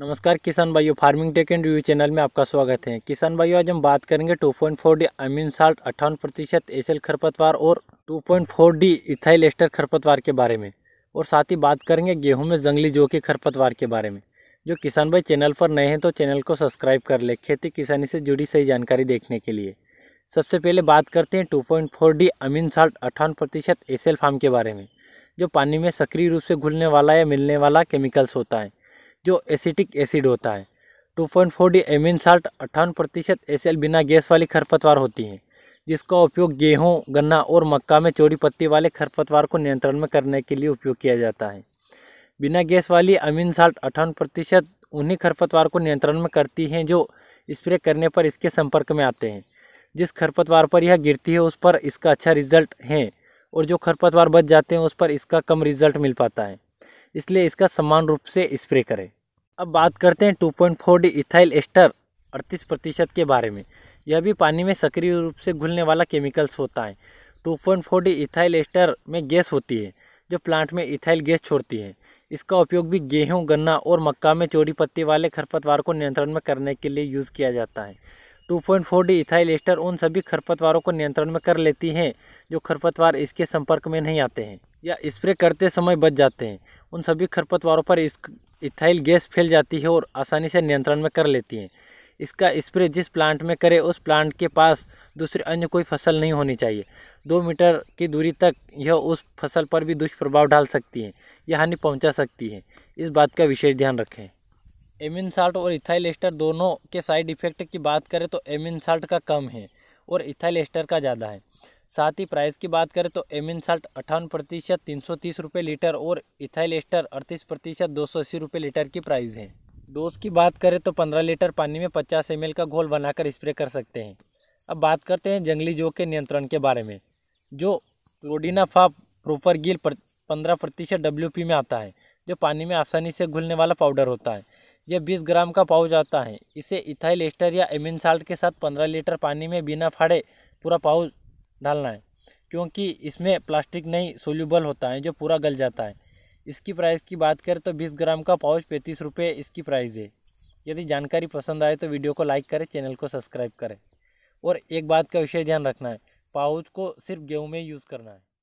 नमस्कार किसान भाइयों farming tech and review channel में आपका स्वागत है किसान भाइयों आज हम बात करेंगे 2.4 point four D amine salt अट्ठावन प्रतिशत एसएल खरपतवार और 2.4 point four D ethyl ester खरपतवार के बारे में और साथ ही बात करेंगे गेहूं में जंगली जो के खरपतवार के बारे में जो किसान भाई चैनल पर नए हैं तो चैनल को सब्सक्राइब कर ले खेती किसानी से जुड़ी सही जानकारी देखने के लिए सबसे पहले बात करते हैं फोर डी अमीन साल्ट अट्ठावन प्रतिशत एसल फार्म के बारे में जो पानी में सक्रिय रूप से घुलने वाला या मिलने वाला केमिकल्स होता है जो एसिटिक एसिड होता है 2.4 डी एमिन साल्ट अट्ठावन प्रतिशत एस बिना गैस वाली खरपतवार होती है जिसका उपयोग गेहूं, गन्ना और मक्का में चोरी पत्ती वाले खरपतवार को नियंत्रण में करने के लिए उपयोग किया जाता है बिना गैस वाली अमीन साल्ट अट्ठावन प्रतिशत उन्हीं खरपतवार को नियंत्रण में करती हैं जो स्प्रे करने पर इसके संपर्क में आते हैं जिस खरपतवार पर यह गिरती है उस पर इसका अच्छा रिजल्ट है और जो खरपतवार बच जाते हैं उस पर इसका कम रिजल्ट मिल पाता है इसलिए इसका समान रूप से स्प्रे करें अब बात करते हैं 2.4 डी इथाइल एस्टर 38 प्रतिशत के बारे में यह भी पानी में सक्रिय रूप से घुलने वाला केमिकल्स होता है 2.4 डी इथाइल एस्टर में गैस होती है जो प्लांट में इथाइल गैस छोड़ती है इसका उपयोग भी गेहूँ गन्ना और मक्का में चोरी पत्ती वाले खरपतवार को नियंत्रण में करने के लिए यूज़ किया जाता है 2.4 डी इथाइल एस्टर उन सभी खरपतवारों को नियंत्रण में कर लेती हैं जो खरपतवार इसके संपर्क में नहीं आते हैं या स्प्रे करते समय बच जाते हैं उन सभी खरपतवारों पर इस इथाइल गैस फैल जाती है और आसानी से नियंत्रण में कर लेती हैं इसका स्प्रे जिस प्लांट में करें उस प्लांट के पास दूसरी अन्य कोई फसल नहीं होनी चाहिए दो मीटर की दूरी तक यह उस फसल पर भी दुष्प्रभाव डाल सकती है यह हानि पहुँचा सकती है इस बात का विशेष ध्यान रखें एमिन साल्ट और इथाइल एस्टर दोनों के साइड इफेक्ट की बात करें तो एमिन साल्ट का कम है और इथाइल एस्टर का ज़्यादा है साथ ही प्राइस की बात करें तो एमिन साल्ट अट्ठावन प्रतिशत तीन सौ तीस रुपये लीटर और इथाइल एस्टर अड़तीस प्रतिशत दो सौ अस्सी रुपये लीटर की प्राइस है डोज की बात करें तो पंद्रह लीटर पानी में पचास एम का घोल बनाकर स्प्रे कर सकते हैं अब बात करते हैं जंगली जो के नियंत्रण के बारे में जो क्लोडिना फाप प्रोपर गिल पंद्रह प्रतिशत डब्ल्यू में आता है जो पानी में आसानी से घुलने वाला पाउडर होता है यह बीस ग्राम का पाउच आता है इसे इथाइल एस्टर या एमिन साल्ट के साथ पंद्रह लीटर पानी में बिना फाड़े पूरा पाउच डालना है क्योंकि इसमें प्लास्टिक नहीं सोल्यूबल होता है जो पूरा गल जाता है इसकी प्राइस की बात करें तो 20 ग्राम का पाउच पैंतीस रुपये इसकी प्राइस है यदि जानकारी पसंद आए तो वीडियो को लाइक करें चैनल को सब्सक्राइब करें और एक बात का विषय ध्यान रखना है पाउच को सिर्फ गेहूँ में यूज़ करना है